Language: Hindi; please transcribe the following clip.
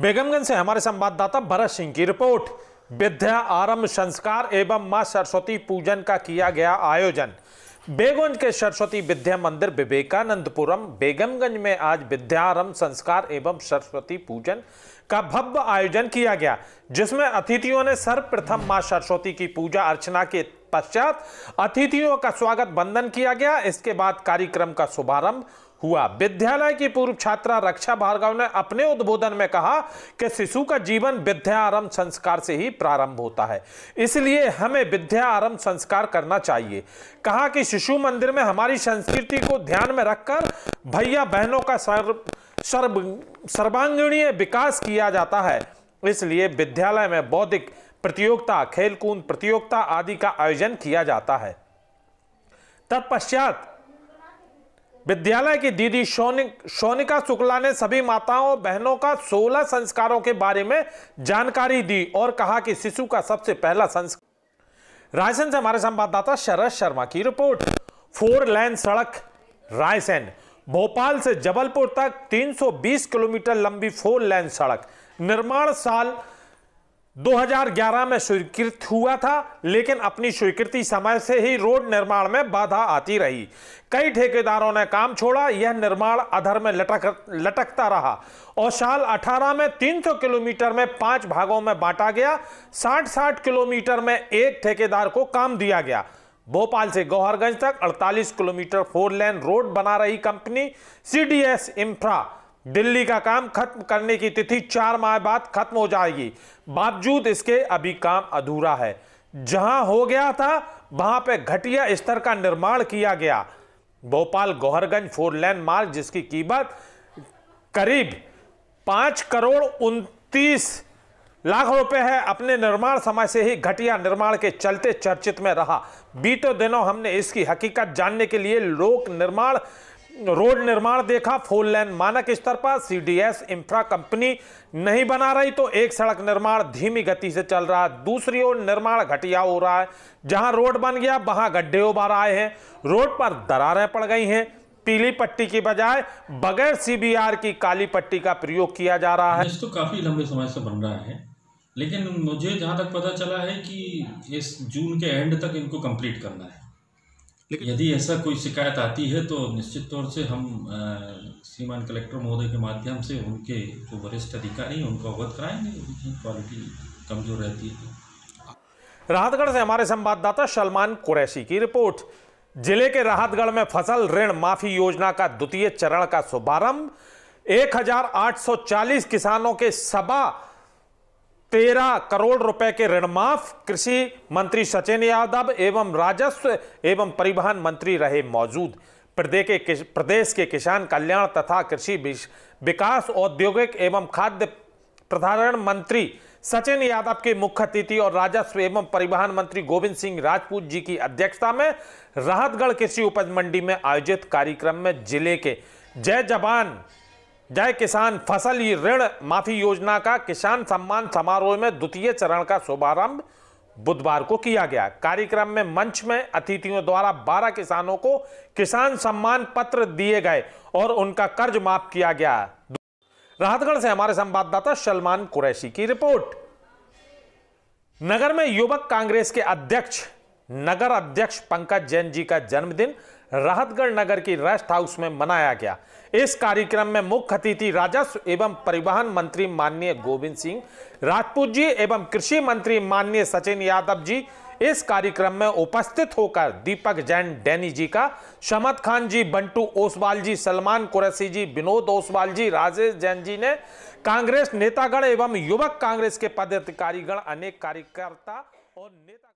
बेगमगंज से हमारे संवाददाता भरत सिंह की रिपोर्ट विद्या आरंभ संस्कार एवं मां सरस्वती पूजन का किया गया आयोजन बेगंज के सरस्वती विद्या मंदिर विवेकानंदपुरम बेगमगंज में आज आरंभ संस्कार एवं सरस्वती पूजन का भव्य आयोजन किया गया जिसमें अतिथियों ने सर्वप्रथम मां सरस्वती की पूजा अर्चना के पश्चात अतिथियों का स्वागत बंदन किया गया इसके बाद कार्यक्रम का शुभारंभ हुआ विद्यालय की पूर्व छात्रा रक्षा भार्गव ने अपने उद्बोधन में कहा कि शिशु का जीवन विद्या आरंभ संस्कार से ही प्रारंभ होता है इसलिए हमें विद्या आरंभ संस्कार करना चाहिए कहा कि शिशु मंदिर में हमारी संस्कृति को ध्यान में रखकर भैया बहनों का सर्व सर्व सर्वांगीणीय विकास किया जाता है इसलिए विद्यालय में बौद्धिक प्रतियोगिता खेलकूद प्रतियोगिता आदि का आयोजन किया जाता है तत्पश्चात विद्यालय की दीदी शोनिक शोनिका शुक्ला ने सभी माताओं बहनों का 16 संस्कारों के बारे में जानकारी दी और कहा कि शिशु का सबसे पहला संस्कार रायसेन से हमारे संवाददाता शरद शर्मा की रिपोर्ट फोर लेन सड़क रायसेन भोपाल से जबलपुर तक 320 किलोमीटर लंबी फोर लेन सड़क निर्माण साल 2011 में स्वीकृत हुआ था लेकिन अपनी स्वीकृति समय से ही रोड निर्माण में बाधा आती रही कई ठेकेदारों ने काम छोड़ा यह निर्माण अधर में लटक लटकता रहा और साल 18 में 300 किलोमीटर में पांच भागों में बांटा गया 60-60 किलोमीटर में एक ठेकेदार को काम दिया गया भोपाल से गौहरगंज तक 48 किलोमीटर फोर लेन रोड बना रही company C D S infra Delhi का काम खत्म करने की तिथि चार माह बाद खत्म हो जाएगी बावजूद इसके अभी काम अधूरा है जहां हो गया था वहां पे घटिया स्तर का निर्माण किया गया भोपाल गोहरगंज फोर लेन मार्ग जिसकी कीमत करीब पांच करोड़ उनतीस लाख रुपए है अपने निर्माण समय से ही घटिया निर्माण के चलते चर्चित में रहा बीते दिनों हमने इसकी हकीकत जानने के लिए लोक निर्माण रोड निर्माण देखा फोर लेन मानक स्तर पर सीडीएस इंफ्रा कंपनी नहीं बना रही तो एक सड़क निर्माण धीमी गति से चल रहा है दूसरी ओर निर्माण घटिया हो रहा है जहां रोड बन गया वहां गड्ढे उबार आए हैं रोड पर दरारें पड़ गई हैं पीली पट्टी की बजाय बगैर सीबीआर की काली पट्टी का प्रयोग किया जा रहा है तो काफी लंबे समय से बन रहा है लेकिन मुझे जहां तक पता चला है कि इस जून के एंड तक इनको कंप्लीट करना है लेकिन यदि ऐसा कोई शिकायत आती है तो निश्चित तौर से हम श्रीमान कलेक्टर महोदय के माध्यम से उनके जो वरिष्ठ अधिकारी हैं उनको अवगत कराएंगे क्वालिटी कमजोर रहती है राहतगढ़ से हमारे संवाददाता सलमान कुरैशी की रिपोर्ट जिले के राहतगढ़ में फसल ऋण माफी योजना का द्वितीय चरण का शुभारंभ 1840 किसानों के सभा तेरह करोड़ रुपए के ऋण माफ कृषि मंत्री सचिन यादव एवं राजस्व एवं परिवहन मंत्री रहे मौजूद प्रदेश के प्रदेश के किसान कल्याण तथा कृषि विकास औद्योगिक एवं खाद्य प्रधारण मंत्री सचिन यादव के मुख्य अतिथि और राजस्व एवं परिवहन मंत्री गोविंद सिंह राजपूत जी की अध्यक्षता में राहतगढ़ कृषि उपज मंडी में आयोजित कार्यक्रम में जिले के जय जवान जय किसान फसल ऋण माफी योजना का किसान सम्मान समारोह में द्वितीय चरण का शुभारंभ बुधवार को किया गया कार्यक्रम में मंच में अतिथियों द्वारा 12 किसानों को किसान सम्मान पत्र दिए गए और उनका कर्ज माफ किया गया राहतगढ़ से हमारे संवाददाता सलमान कुरैशी की रिपोर्ट नगर में युवक कांग्रेस के अध्यक्ष नगर अध्यक्ष पंकज जैन जी का जन्मदिन राहतगढ़ नगर की रेस्ट हाउस में मनाया गया इस कार्यक्रम में मुख्य अतिथि राजस्व एवं परिवहन मंत्री माननीय गोविंद सिंह राजपूत जी एवं कृषि मंत्री माननीय सचिन यादव जी इस कार्यक्रम में उपस्थित होकर दीपक जैन डैनी जी का शमद खान जी बंटू ओसवाल जी सलमान कुरैसी जी विनोद ओसवाल जी राजेश जैन जी ने कांग्रेस नेतागण एवं युवक कांग्रेस के पदाधिकारीगण अनेक कार्यकर्ता और नेता